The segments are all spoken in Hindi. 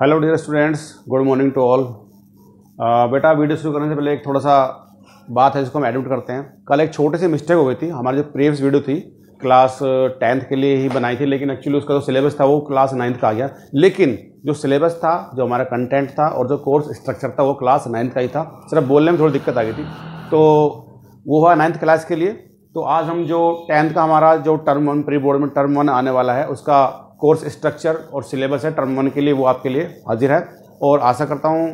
hello dear students good morning to all बेटा वीडियो शुरू करने से पहले एक थोड़ा सा बात है जिसको हम एडमिट करते हैं कल एक छोटी सी मिस्टेक हो गई थी हमारी जो प्रीवियस वीडियो थी क्लास टेंथ uh, के लिए ही बनाई थी लेकिन एक्चुअली उसका जो सिलेबस था वो क्लास नाइन्थ का आ गया लेकिन जो सिलेबस था जो हमारा कंटेंट था और जो कोर्स स्ट्रक्चर था वो क्लास नाइन्थ का ही था सिर्फ बोलने में थोड़ी दिक्कत आ गई थी तो वो हुआ नाइन्थ क्लास के लिए तो आज हम जो टेंथ का हमारा जो टर्म वन प्री बोर्ड में टर्म वन आने वाला है उसका कोर्स स्ट्रक्चर और सिलेबस है टर्म वन के लिए वो आपके लिए हाजिर है और आशा करता हूँ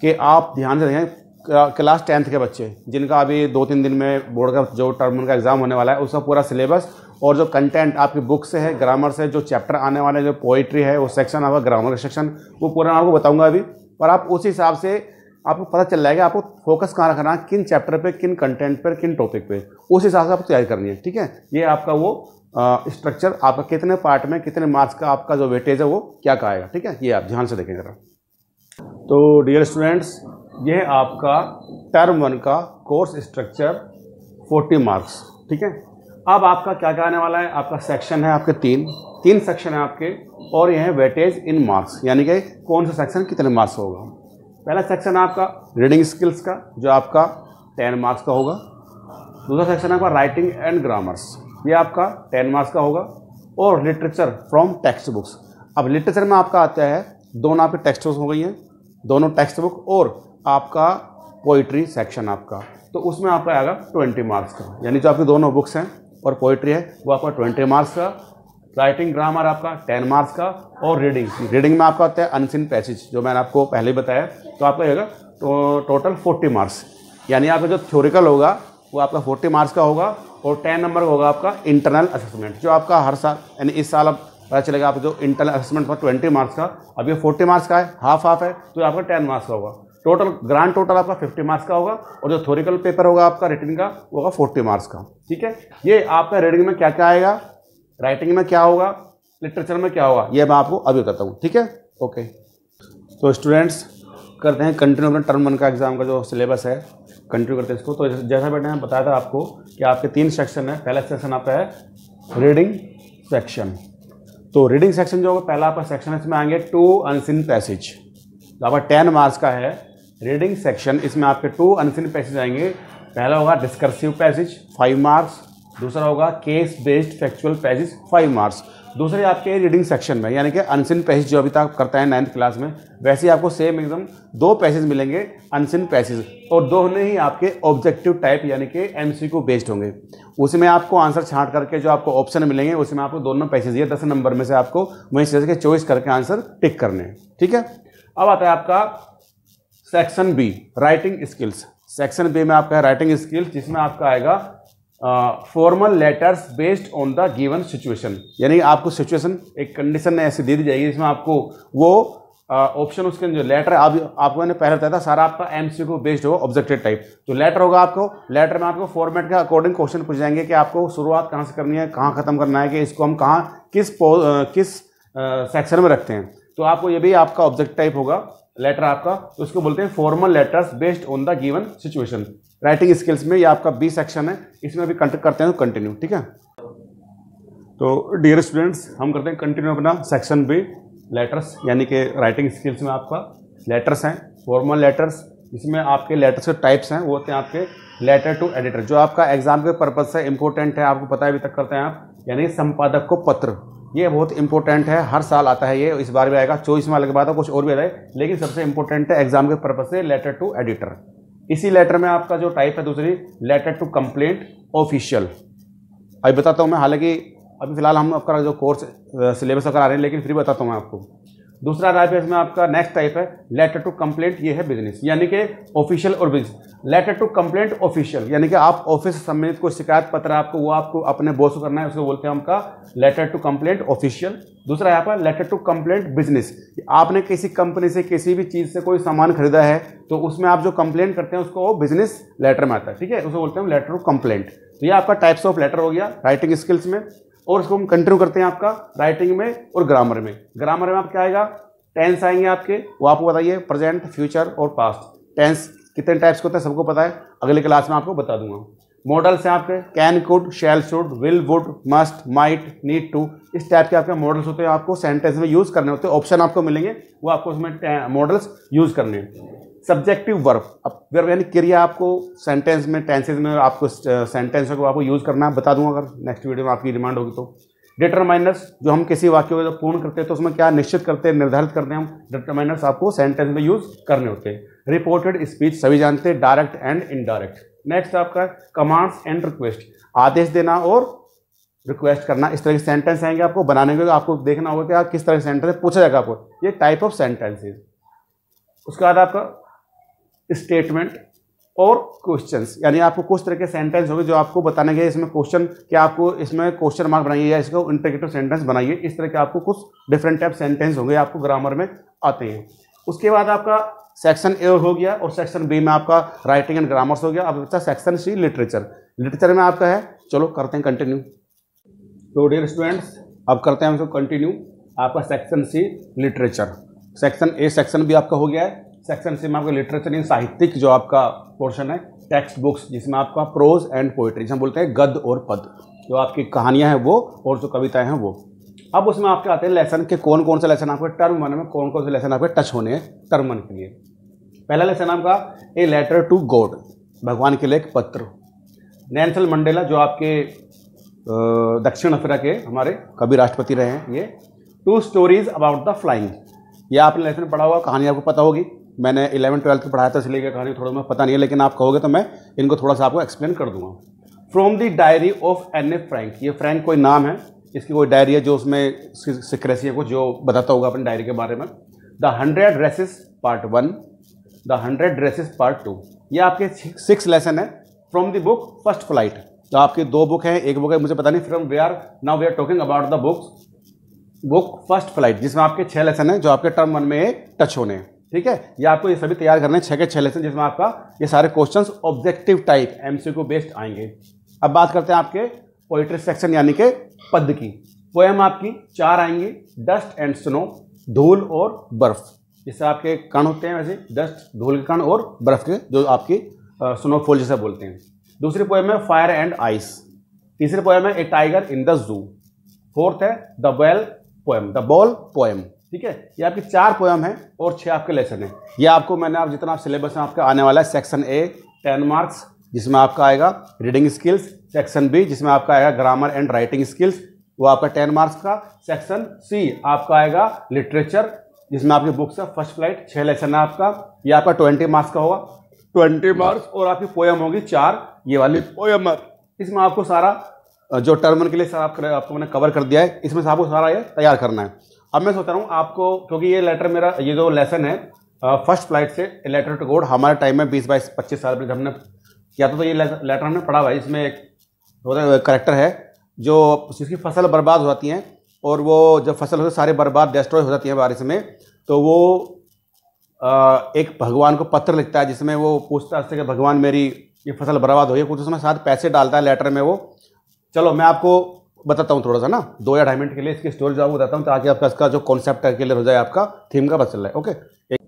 कि आप ध्यान से देखें क्लास टेंथ के बच्चे जिनका अभी दो तीन दिन में बोर्ड का जो टर्म वन का एग्ज़ाम होने वाला है उसका पूरा सिलेबस और जो कंटेंट आपकी बुक से है ग्रामर से जो चैप्टर आने वाले जो पोइट्री है वो सेक्शन आपका ग्रामर का सेक्शन वो पूरा मैं आपको बताऊँगा अभी पर आप उस हिसाब से आपको पता चल जाएगा आपको फोकस कहाँ रखना है किन चैप्टर पे किन कंटेंट पर किन टॉपिक पे उस हिसाब से आपको तैयारी करनी है ठीक है ये आपका वो स्ट्रक्चर आपका कितने पार्ट में कितने मार्क्स का आपका जो वेटेज है वो क्या कहेगा ठीक है ये आप ध्यान से देखें जरा तो डियर स्टूडेंट्स ये है आपका टर्म वन का कोर्स स्ट्रक्चर 40 मार्क्स ठीक है अब आपका क्या क्या आने वाला है आपका सेक्शन है आपके तीन तीन सेक्शन है आपके और यह है वेटेज इन मार्क्स यानी कि कौन सा सेक्शन कितने मार्क्स होगा पहला सेक्शन आपका रीडिंग स्किल्स का जो आपका टेन मार्क्स का होगा दूसरा सेक्शन आपका राइटिंग एंड ग्रामर्स ये आपका टेन मार्क्स का होगा और लिटरेचर फ्रॉम टेक्स्ट बुक्स अब लिटरेचर में आपका आता है दोनों आपकी टेक्स्ट बुक्स हो गई हैं दोनों टेक्स्ट बुक और आपका पोइट्री सेक्शन आपका तो उसमें आपका आएगा ट्वेंटी मार्क्स का यानी जो आपकी दोनों बुक्स हैं और पोइट्री है वो आपका ट्वेंटी मार्क्स का राइटिंग ग्रामर आपका टेन मार्क्स का और रीडिंग रीडिंग में आपका आता है अनसिन पैसेज जो मैंने आपको पहले बताया तो आपका आएगा टोटल फोर्टी मार्क्स यानी आपका जो थ्योरिकल होगा वो आपका फोर्टी मार्क्स का होगा और टेन नंबर होगा आपका इंटरनल असेसमेंट जो आपका हर साल यानी इस साल अब पता चलेगा आप जो इंटरनल असेसमेंट था ट्वेंटी मार्क्स का अब ये फोर्टी मार्क्स का है हाफ हाफ है तो आपका टेन मार्क्स का होगा टोटल ग्रांड टोटल आपका फिफ्टी मार्क्स का होगा और जो थोरिकल पेपर होगा आपका रिटिंग का वो होगा फोर्टी मार्क्स का ठीक है ये आपका रीडिंग में क्या क्या आएगा राइटिंग में क्या होगा लिटरेचर में क्या होगा ये मैं आपको अभी बताता हूँ ठीक है ओके तो स्टूडेंट्स करते हैं कंटिन्यू अपने टर्म वन का एग्ज़ाम का जो सिलेबस है कंटिन्यू करते हैं इसको तो जैसा बेटा मैंने बताया था आपको कि आपके तीन सेक्शन है पहला सेक्शन आपका है रीडिंग सेक्शन तो रीडिंग सेक्शन जो होगा पहला आपका सेक्शन है इसमें आएंगे टू अनसिन पैसेज तो आपका टेन मार्क्स का है रीडिंग सेक्शन इसमें आपके टू अनसिन पैसेज आएंगे पहला होगा डिस्कर्सिव पैसेज फाइव मार्क्स दूसरा होगा case based factual passage five marks दूसरे आपके रीडिंग सेक्शन में यानी कि अनसिन पैसेज जो अभी तक करता है नाइन्थ क्लास में वैसे ही आपको सेम एकदम दो पैसेज मिलेंगे अनसिन पैसेज और दोनों ही आपके ऑब्जेक्टिव टाइप यानी कि एम बेस्ड होंगे उसमें आपको आंसर छांट करके जो आपको ऑप्शन मिलेंगे उसमें आपको दोनों पैसेज ये दस नंबर में से आपको वहीं से चॉइस करके आंसर टिक करने हैं ठीक है अब आता है आपका section B writing skills section B में आपका है राइटिंग स्किल्स जिसमें आपका आएगा formal letters based on the given situation यानी आपको सिचुएशन एक कंडीशन ऐसी दे दी जाएगी जिसमें आपको वो ऑप्शन uh, उसके जो लेटर आप आपको मैंने पहले बताया था सारा आपका एम सी को बेस्ड होगा ऑब्जेक्टिव टाइप तो लेटर होगा आपको लेटर में आपको फॉर्मेट के अकॉर्डिंग क्वेश्चन पूछ जाएंगे कि आपको शुरुआत कहाँ से करनी है कहाँ ख़त्म करना है कि इसको हम कहाँ किस पो, किस सेक्शन में रखते हैं तो आपको ये भी आपका ऑब्जेक्ट टाइप होगा लेटर आपका तो उसको बोलते हैं formal letters based on the given situation writing skills में ये आपका बी सेक्शन है इसमें अभी करते हैं तो कंटिन्यू ठीक है तो डियर स्टूडेंट्स हम करते हैं कंटिन्यू अपना सेक्शन बी लेटर्स यानी कि राइटिंग स्किल्स में आपका लेटर्स हैं फॉर्मल लेटर्स इसमें आपके लेटर्स के टाइप्स हैं वो होते हैं आपके लेटर टू एडिटर जो आपका एग्जाम के पर्पज से इंपॉर्टेंट है आपको पता है अभी तक करते हैं आप यानी संपादक को पत्र ये बहुत इंपॉर्टेंट है हर साल आता है ये इस बार भी आएगा चौबीस में के बाद है कुछ और भी जाए लेकिन सबसे इंपॉर्टेंट है एग्जाम के पर्पज से लेटर टू एडिटर इसी लेटर में आपका जो टाइप है दूसरी लेटर टू कंप्लेंट ऑफिशियल अभी बताता हूँ मैं हालांकि अभी फिलहाल हम आपका जो कोर्स सिलेबस करा रहे हैं लेकिन फिर बताता हूँ मैं आपको दूसरा टाइप है इसमें आपका नेक्स्ट टाइप है लेटर टू कंप्लेंट ये है बिजनेस यानी कि ऑफिशियल और business letter to complaint official यानी कि आप ऑफिस संबंधित कोई शिकायत पत्र आपको वो आपको अपने बोस को करना है उसको बोलते हैं हमका लेटर टू कंप्लेंट ऑफिशियल दूसरा यहाँ पर लेटर टू कंप्लेंट बिजनेस आपने किसी कंपनी से किसी भी चीज़ से कोई सामान खरीदा है तो उसमें आप जो कंप्लेंट करते हैं उसको वो बिजनेस लेटर में आता है ठीक है उसको बोलते हैं लेटर टू कंप्लेंट तो ये आपका टाइप्स ऑफ लेटर हो गया राइटिंग स्किल्स में और उसको हम कंटिन्यू करते हैं आपका राइटिंग में और ग्रामर में ग्रामर में आप क्या आएगा टेंस आएंगे आपके वो आपको बताइए प्रेजेंट फ्यूचर और पास्ट टेंस कितने टाइप्स के होते हैं सबको पता है अगले क्लास में आपको बता दूंगा मॉडल्स हैं आपके can could shall should will would must might need to इस टाइप के आपके मॉडल्स होते हैं आपको सेंटेंस में यूज़ करने होते हैं ऑप्शन आपको मिलेंगे वो आपको उसमें मॉडल्स यूज़ करने हैं सब्जेक्टिव वर्ब अब वर्ब यानी क्रिया आपको सेंटेंस में टेंसेज में आपको सेंटेंस को आपको यूज़ करना है बता दूंगा अगर नेक्स्ट वीडियो में आपकी डिमांड होगी तो डिटरमाइनर्स जो हम किसी वाक्य को जब पूर्ण करते हैं तो उसमें क्या निश्चित करते हैं निर्धारित करते हैं हम डिटरमाइनर्स आपको सेंटेंस में यूज़ करने होते हैं रिपोर्टेड स्पीच सभी जानते हैं डायरेक्ट एंड इनडायरेक्ट नेक्स्ट आपका कमांड्स एंड रिक्वेस्ट आदेश देना और रिक्वेस्ट करना इस तरह के सेंटेंस आएंगे आपको बनाने के आपको देखना होगा कि आप किस तरह के सेंटेंस पूछा जाएगा आपको ये टाइप ऑफ सेंटेंसेज उसके बाद आपका स्टेटमेंट और क्वेश्चन यानी आपको कुछ तरह के सेंटेंस होंगे जो आपको बताने गए इसमें क्वेश्चन क्या आपको इसमें क्वेश्चन मार्क बनाइए या इसको इंटरगेटिव सेंटेंस बनाइए इस तरह के आपको कुछ डिफरेंट टाइप सेंटेंस होंगे आपको ग्रामर में आते हैं उसके बाद आपका सेक्शन ए हो गया और सेक्शन बी में आपका राइटिंग एंड ग्रामर्स हो गया अब बच्चा सेक्शन सी लिटरेचर लिटरेचर में आपका है चलो करते हैं कंटिन्यू तो डियर स्टूडेंट्स अब करते हैं हम कंटिन्यू आपका section C literature section A section B आपका हो गया है सेक्शन से में आपका लिटरेचर इन साहित्यिक जो आपका पोर्शन है टेक्स्ट बुक्स जिसमें आपका प्रोज एंड पोइट्री जिसमें बोलते हैं गद और पद जो आपकी कहानियाँ हैं वो और जो कविताएँ हैं वो अब उसमें आपके आते हैं लेसन के कौन कौन से लेसन आपके टर्म वन में कौन कौन से लेसन आपके टच होने हैं टर्म वन के लिए पहला लेसन आपका ए लेटर टू गॉड भगवान के लिए एक पत्र नैनसल मंडेला जो आपके दक्षिण अफ्रीका के हमारे कभी राष्ट्रपति रहे हैं ये two stories about the flying ये आपने लेसन पढ़ा हुआ कहानी आपको पता होगी मैंने इलेवन ट्वेल्थ पढ़ाया था इसलिए कहानी थोड़ा मैं पता नहीं है लेकिन आप कहोगे तो मैं इनको थोड़ा सा आपको एक्सप्लेन कर दूंगा from the diary of Anne a Frank ये फ्रैंक कोई नाम है इसकी कोई डायरी है जो उसमें सिक्रेसी है कुछ जो बताता होगा अपनी डायरी के बारे में the hundred dresses part one the hundred dresses part two ये आपके सिक्स लेसन है from the book first flight तो आपकी दो बुक हैं एक बुक है मुझे पता नहीं from way are now we are talking about the books book first flight जिसमें आपके छः लेसन हैं जो आपके टर्म वन में टच होने हैं ठीक है ये आपको ये सभी तैयार करने छः के छः लेसन जिसमें आपका ये सारे questions objective type MCQ based आएंगे अब बात करते हैं आपके पोइट्री सेक्शन यानी के पद की पोएम आपकी चार आएंगी डस्ट एंड स्नो धूल और बर्फ जिससे आपके कण होते हैं वैसे डस्ट धूल के कण और बर्फ के जो आपकी स्नोफॉल जैसे बोलते हैं दूसरी पोएम है फायर एंड आइस तीसरी पोएम है a tiger in the zoo fourth है the well poem the ball poem ठीक है ये आपके चार पोएम हैं और छह आपके लेसन हैं ये आपको मैंने आप जितना सिलेबस में आपका आने वाला है सेक्शन ए टेन मार्क्स जिसमें आपका आएगा रीडिंग स्किल्स सेक्शन बी जिसमें आपका आएगा ग्रामर एंड राइटिंग स्किल्स वो आपका टेन मार्क्स का सेक्शन सी आपका आएगा लिटरेचर जिसमें आपकी बुक्स है फर्स्ट फ्लाइट छः लेसन है आपका ये आपका ट्वेंटी मार्क्स का होगा ट्वेंटी मार्क्स और आपकी पोएम होगी चार ये वाली पोयम इसमें आपको सारा जो टर्मन के लिए सर आपको आपको मैंने कवर कर दिया है इसमें से आपको सारा ये तैयार करना है अब मैं सोच रहा हूँ आपको क्योंकि ये लेटर मेरा ये जो लेसन है फर्स्ट फ्लाइट से लेटर टू गोड हमारे टाइम में बीस बाईस पच्चीस साल पहले हमने किया था तो ये लेटर हमने पढ़ा हुआ है इसमें एक करेक्टर है जो जिसकी फसल बर्बाद हो जाती हैं और वो जब फसल होती है सारे बर्बाद डिस्ट्रॉय हो जाती हैं बारिश में तो वो एक भगवान को पत्र लिखता है जिसमें वो पूछता है कि भगवान मेरी ये फसल बर्बाद हो गई कुछ उसमें साथ पैसे डालता है लेटर में वो चलो मैं आपको बताता हूँ थोड़ा सा ना दो या ढाई मिनट के लिए इसकी स्टोरी आपको बताता हूँ ताकि आपका इसका जो कॉन्सेप्ट है क्लियर हो जाए आपका थीम का पता चल रहा है ओके एक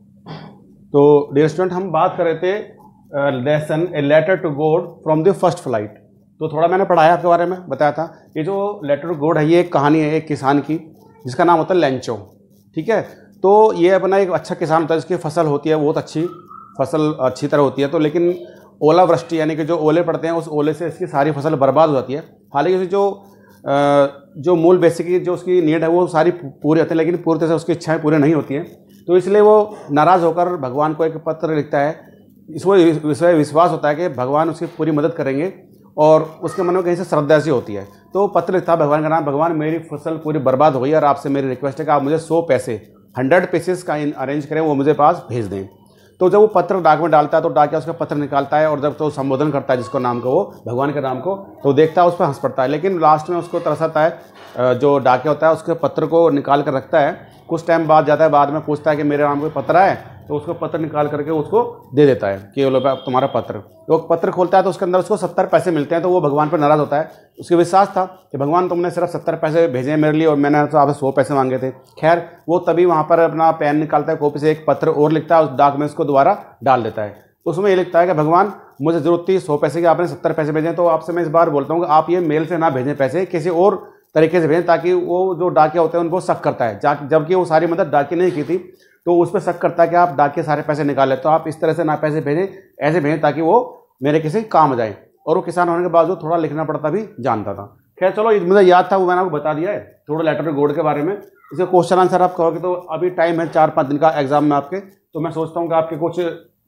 तो डियर स्टूडेंट हम बात कर रहे थे lesson a letter to God from the first flight तो थोड़ा मैंने पढ़ाया आपके बारे में बताया था ये जो लेटर टू गोड है ये एक कहानी है एक किसान की जिसका नाम होता है लेंचो ठीक है तो ये अपना एक अच्छा किसान होता है जिसकी फसल होती है बहुत अच्छी फसल अच्छी तरह होती है तो लेकिन ओलावृष्टि यानी कि जो ओले पड़ते हैं उस ओले से इसकी सारी फसल बर्बाद हो जाती है हालांकि उसकी जो जो मूल बेसिक जो उसकी नीड है वो सारी पूरी होती है लेकिन पूरी तरह से उसकी इच्छाएँ पूरी नहीं होती हैं तो इसलिए वो नाराज़ होकर भगवान को एक पत्र लिखता है इसको इसमें विश्वास होता है कि भगवान उसकी पूरी मदद करेंगे और उसके मन में कहीं से श्रद्धा सी होती है तो पत्र लिखता है भगवान का नाम भगवान मेरी फसल पूरी बर्बाद हुई और आपसे मेरी रिक्वेस्ट है कि आप मुझे सौ पैसे हंड्रेड पीसेस का अरेंज करें वो मुझे पास भेज दें तो जब वो पत्र डाक में डालता है तो डाक उसका पत्र निकालता है और जब तो संबोधन करता है जिसको नाम को वो भगवान के नाम को तो देखता है उस पर हंस पड़ता है लेकिन लास्ट में उसको तरसाता है जो डाके होता है उसके पत्र को निकाल कर रखता है कुछ टाइम बाद जाता है बाद में पूछता है कि मेरे नाम कोई पत्र आए तो उसको पत्र निकाल करके उसको दे देता है कि लो तुम्हारा पत्र वो पत्र खोलता है तो उसके अंदर उसको सत्तर पैसे मिलते हैं तो वो भगवान पर नाराज़ होता है उसके विश्वास था कि भगवान तुमने सिर्फ सत्तर पैसे भेजे हैं मेरे लिए और मैंने तो आपसे सौ पैसे मांगे थे खैर वो तभी वहाँ पर अपना पेन निकालता है कॉपी से एक पत्र और लिखता है उस डाक में उसको दोबारा डाल देता है तो उसमें ये लिखता है कि भगवान मुझे ज़रूरत थी सौ पैसे की आपने सत्तर पैसे भेजे तो आपसे मैं इस बार बोलता हूँ कि आप ये मेल से ना भेजें पैसे किसी और तरीके से भेजें ताकि वो जो डाकिया होते हैं उनको शक करता है जबकि वो सारी मदद डाकिया नहीं की थी तो उस पर शक करता है कि आप डाक के सारे पैसे निकाले तो आप इस तरह से ना पैसे भेजें ऐसे भेजें ताकि वो मेरे किसी काम आ जाए और वो किसान होने के बावजूद थोड़ा लिखना पड़ता भी जानता था खैर चलो मुझे याद था वो मैंने आपको बता दिया है थोड़ा लेटर गोड के बारे में इसे क्वेश्चन आंसर आप कहोगे तो अभी टाइम है चार पाँच दिन का एग्जाम में आपके तो मैं सोचता हूँ कि आपके कुछ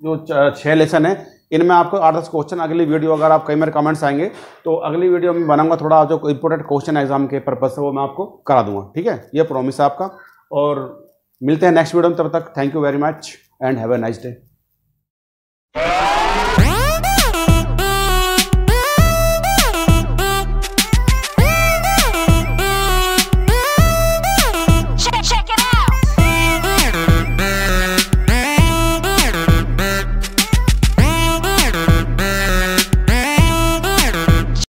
जो छः लेसन है इनमें आपको आठ दस क्वेश्चन अगली वीडियो अगर आप कई मेरे कमेंट्स आएंगे तो अगली वीडियो में बनाऊंगा थोड़ा जो इंपॉर्टेंट क्वेश्चन एग्जाम के पर्पज़ से वो मैं आपको करा दूंगा ठीक है ये प्रॉमिस है आपका और मिलते हैं नेक्स्ट वीडियो में तब तक thank you very much and have a nice day